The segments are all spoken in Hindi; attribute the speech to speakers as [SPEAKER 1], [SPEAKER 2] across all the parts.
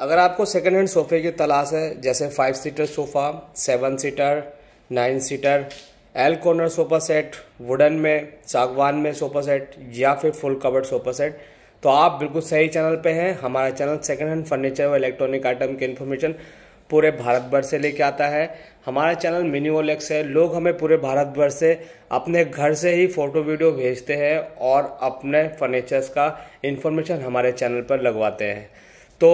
[SPEAKER 1] अगर आपको सेकेंड हैंड सोफ़े की तलाश है जैसे five seater sofa seven seater nine seater L corner sofa set wooden में सागवान में सोफ़ा सेट या फिर फुल कवर्ड सोफ़ा सेट तो आप बिल्कुल सही चैनल पे हैं हमारा चैनल सेकेंड हैंड फर्नीचर और इलेक्ट्रॉनिक आइटम की इन्फॉर्मेशन पूरे भारत भर से लेके आता है हमारा चैनल मिनी ओलेक्स है लोग हमें पूरे भारत भर से अपने घर से ही फ़ोटो वीडियो भेजते हैं और अपने फर्नीचर्स का इन्फॉर्मेशन हमारे चैनल पर लगवाते हैं तो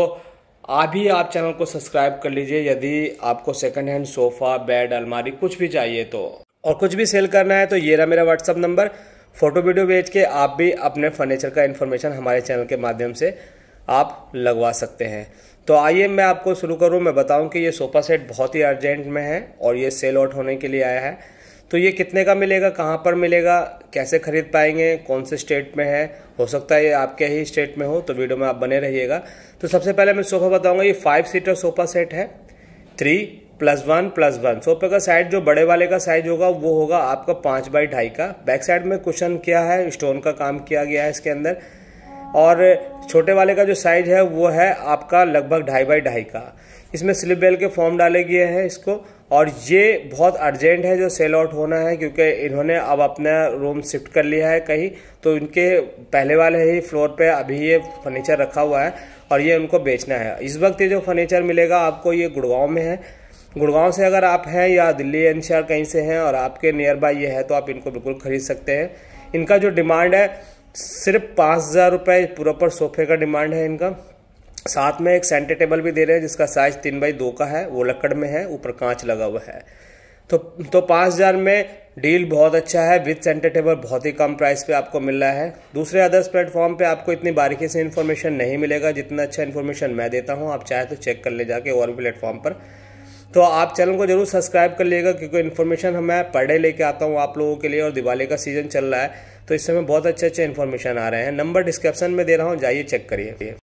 [SPEAKER 1] आप ही आप चैनल को सब्सक्राइब कर लीजिए यदि आपको सेकंड हैंड सोफ़ा बेड अलमारी कुछ भी चाहिए तो और कुछ भी सेल करना है तो ये रहा मेरा व्हाट्सअप नंबर फ़ोटो वीडियो भेज के आप भी अपने फर्नीचर का इन्फॉर्मेशन हमारे चैनल के माध्यम से आप लगवा सकते हैं तो आइए मैं आपको शुरू करूँ मैं बताऊँ कि ये सोफ़ा सेट बहुत ही अर्जेंट में है और ये सेल आउट होने के लिए आया है तो ये कितने का मिलेगा कहाँ पर मिलेगा कैसे खरीद पाएंगे कौन से स्टेट में है हो सकता है ये आपके ही स्टेट में हो तो वीडियो में आप बने रहिएगा तो सबसे पहले मैं सोफा बताऊंगा ये फाइव सीटर सोफा सेट है three plus one plus one सोफे का साइज जो बड़े वाले का साइज होगा वो होगा आपका पाँच बाई ढाई का बैक साइड में क्वेश्चन किया है स्टोन का काम किया गया है इसके अंदर और छोटे वाले का जो साइज है वो है आपका लगभग ढाई बाई ढाई का इसमें स्लिप बेल के फॉर्म डाले गए हैं इसको और ये बहुत अर्जेंट है जो सेल आउट होना है क्योंकि इन्होंने अब अपना रूम शिफ्ट कर लिया है कहीं तो इनके पहले वाले ही फ्लोर पे अभी ये फर्नीचर रखा हुआ है और ये उनको बेचना है इस वक्त ये जो फर्नीचर मिलेगा आपको ये गुड़गांव में है गुड़गांव से अगर आप हैं या दिल्ली एन कहीं से हैं और आपके नियर बाय ये है तो आप इनको बिल्कुल खरीद सकते हैं इनका जो डिमांड है सिर्फ पाँच हज़ार रुपये पूरा पर सोफे का डिमांड है इनका साथ में एक सेंटर टेबल भी दे रहे हैं जिसका साइज तीन बाई दो का है वो लकड़ में है ऊपर कांच लगा हुआ है तो तो पाँच हज़ार में डील बहुत अच्छा है विथ सेंटर टेबल बहुत ही कम प्राइस पे आपको मिल रहा है दूसरे अदर्स प्लेटफॉर्म पे आपको इतनी बारीकी से इन्फॉर्मेशन नहीं मिलेगा जितना अच्छा इन्फॉर्मेशन मैं देता हूँ आप चाहे तो चेक कर ले जाके और भी प्लेटफॉर्म पर तो आप चैनल को जरूर सब्सक्राइब कर लीजिएगा क्योंकि इन्फॉर्मेशन हमें पर डे लेके आता हूँ आप लोगों के लिए और दिवाली का सीजन चल रहा है तो इस समय बहुत अच्छे अच्छे इन्फॉर्मेशन आ रहे हैं नंबर डिस्क्रिप्शन में दे रहा हूँ जाइए चेक करिए